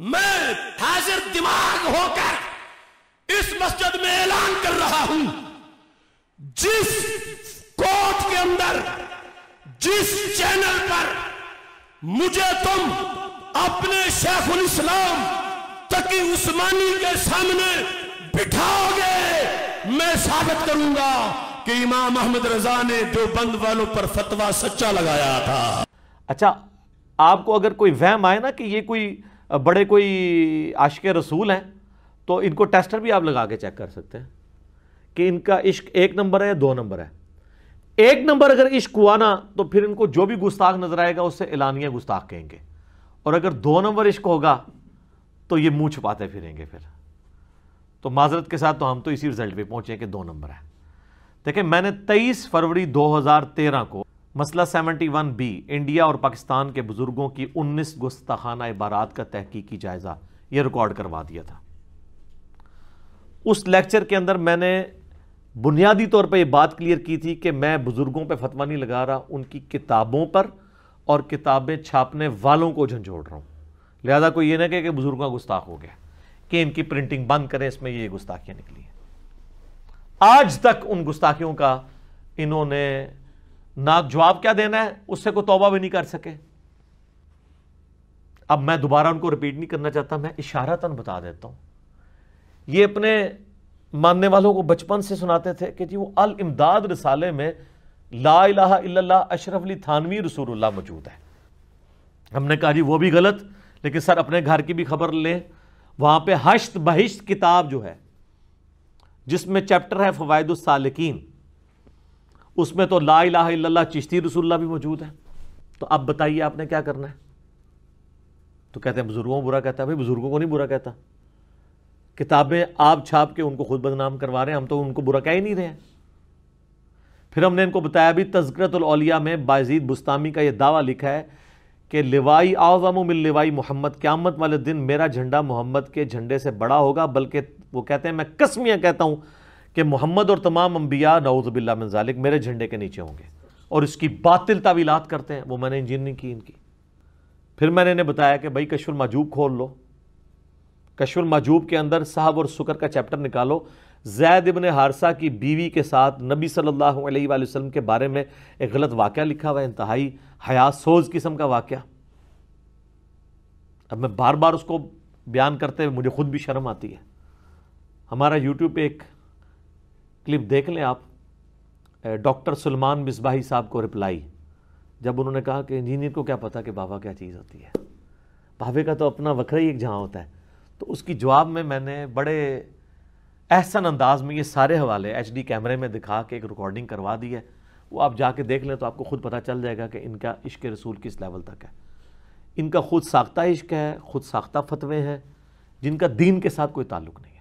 मैं हाजिर दिमाग होकर इस मस्जिद में ऐलान कर रहा हूं जिस कोर्ट के अंदर जिस चैनल पर मुझे तुम अपने शेखुल इस्लाम तकी उस्मानी के सामने बिठाओगे मैं साबित करूंगा कि इमाम अहमद रजा ने जो बंद वालों पर फतवा सच्चा लगाया था अच्छा आपको अगर कोई वहम आए ना कि ये कोई बड़े कोई आशिक रसूल हैं तो इनको टेस्टर भी आप लगा के चेक कर सकते हैं कि इनका इश्क एक नंबर है या दो नंबर है एक नंबर अगर इश्क हुआ ना तो फिर इनको जो भी गुस्ताख नजर आएगा उससे एलानिया गुस्ताख कहेंगे और अगर दो नंबर इश्क होगा तो ये मुंह छुपाते फिरेंगे फिर तो माजरत के साथ तो हम तो इसी रिजल्ट पे पहुंचे कि दो नंबर है देखिए मैंने 23 फरवरी 2013 को मसला 71 बी इंडिया और पाकिस्तान के बुजुर्गों की 19 गुस्ताखाना इबारात का तहकीकी जायज़ा यह रिकॉर्ड करवा दिया था उस लेक्चर के अंदर मैंने बुनियादी तौर पर यह बात क्लियर की थी कि मैं बुज़ुर्गों पर फतवा नहीं लगा रहा उनकी किताबों पर और किताबें छापने वालों को झंझोड़ रहा हूं लिहाजा कोई यह ना कहे कि बुज़ुर्गों का गुस्ताख हो गया कि इनकी प्रिंटिंग बंद करें इसमें यह गुस्ताखियां निकली आज तक उन गुस्ताखियों का इन्होंने ना जवाब क्या देना है उससे कोई तौबा भी नहीं कर सके अब मैं दोबारा उनको रिपीट नहीं करना चाहता मैं इशारा तन बता देता हूं ये अपने मानने वालों को बचपन से सुनाते थे कि जी वो अल इमदाद रसाले में ला इला अशरफ अली थानवी रसूलुल्लाह मौजूद है हमने कहा जी वो भी गलत लेकिन सर अपने घर की भी खबर लें वहां पे हश्त बहिश्त किताब जो है जिसमें चैप्टर है फ़वाद सालकिन उसमें तो ला इला चिश्ती रसुल्ला भी मौजूद है तो अब बताइए आपने क्या करना है तो कहते हैं बुज़ुर्गों को बुरा कहता है भाई बुज़ुर्गों को नहीं बुरा कहता किताबें आप छाप के उनको खुद बदनाम करवा रहे हैं हम तो उनको बुरा कह ही नहीं रहे हैं फिर हमने इनको बताया भी तस्करतलिया में बाजीद बुस्तामी का यह दावा लिखा है कि लिवाई आवाम मिल लिवाई मोहम्मद क्यामत वाले दिन मेरा झंडा मोहम्मद के झंडे से बड़ा होगा बल्कि वो कहते हैं मैं कसमियाँ कहता हूँ कि मोहम्मद और तमाम अम्बिया नवज़बिल्ला मंजालिक मेरे झंडे के नीचे होंगे और इसकी बातिल तावीलात करते हैं वो मैंने इंजीनियरिंग की इनकी फिर मैंने इन्हें बताया कि भाई कशुल माजूब खोल लो कशुल माजूब के अंदर साहब और सुकर का चैप्टर निकालो जैद इबन हारसा की बीवी के साथ नबी सल्लल्लाहु अलैहि वसल्लम के बारे में एक गलत वाक़ लिखा हुआ है इंतहाई हयासोज किस्म का वाक़ अब मैं बार बार उसको बयान करते हुए मुझे खुद भी शर्म आती है हमारा यूट्यूब पे एक क्लिप देख लें आप डॉक्टर सलमान मिसबाही साहब को रिप्लाई जब उन्होंने कहा कि इंजीनियर को क्या पता कि बाबा क्या चीज़ होती है भावे का तो अपना वखरा ही एक जहाँ होता है तो उसकी जवाब में मैंने बड़े एहसन अंदाज में ये सारे हवाले एच कैमरे में दिखा के एक रिकॉर्डिंग करवा दी है वो आप जाके देख लें तो आपको ख़ुद पता चल जाएगा कि इनका इश्क रसूल किस लेवल तक है इनका खुद साख्ता इश्क है खुद साख्ता फतवे हैं जिनका दीन के साथ कोई ताल्लुक नहीं